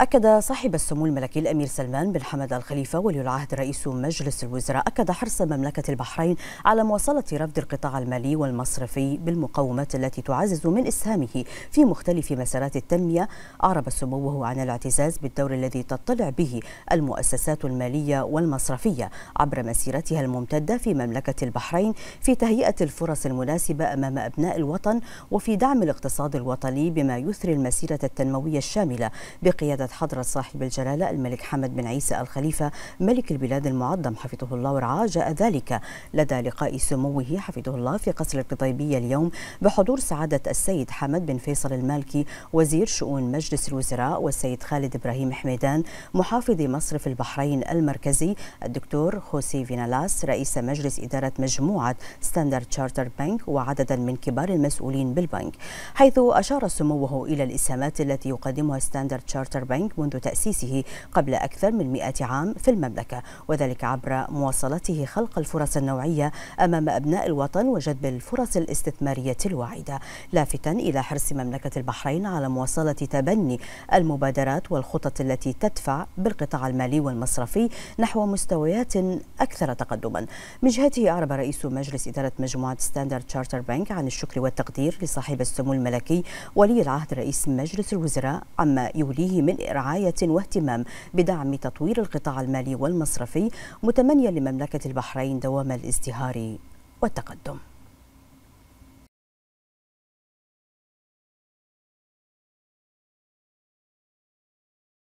أكد صاحب السمو الملكي الأمير سلمان بن حمد الخليفة ولي العهد رئيس مجلس الوزراء أكد حرص مملكة البحرين على مواصلة رفض القطاع المالي والمصرفي بالمقومات التي تعزز من إسهامه في مختلف مسارات التنمية أعرب سموه عن الاعتزاز بالدور الذي تطلع به المؤسسات المالية والمصرفية عبر مسيرتها الممتدة في مملكة البحرين في تهيئة الفرص المناسبة أمام أبناء الوطن وفي دعم الاقتصاد الوطني بما يثري المسيرة التنموية الشاملة بقيادة وقد حضره صاحب الجلالة الملك حمد بن عيسى الخليفة ملك البلاد المعظم حفظه الله ورعاه جاء ذلك لدى لقاء سموه حفظه الله في قصر القطيبية اليوم بحضور سعادة السيد حمد بن فيصل المالكي وزير شؤون مجلس الوزراء والسيد خالد إبراهيم حميدان محافظ مصرف البحرين المركزي الدكتور خوسي فينالاس رئيس مجلس إدارة مجموعة ستاندرد تشارتر بنك وعددا من كبار المسؤولين بالبنك حيث أشار سموه إلى الإسهامات التي يقدمها ستاندرد تشارتر بنك البنك منذ تأسيسه قبل أكثر من 100 عام في المملكة وذلك عبر مواصلته خلق الفرص النوعية أمام أبناء الوطن وجذب الفرص الاستثمارية الواعدة لافتا إلى حرص مملكة البحرين على مواصلة تبني المبادرات والخطط التي تدفع بالقطاع المالي والمصرفي نحو مستويات أكثر تقدما من جهته أعرب رئيس مجلس إدارة مجموعة ستاندرد تشارتر بنك عن الشكر والتقدير لصاحب السمو الملكي ولي العهد رئيس مجلس الوزراء عما يوليه من رعاية واهتمام بدعم تطوير القطاع المالي والمصرفي متمنيا لمملكة البحرين دوام الازدهار والتقدم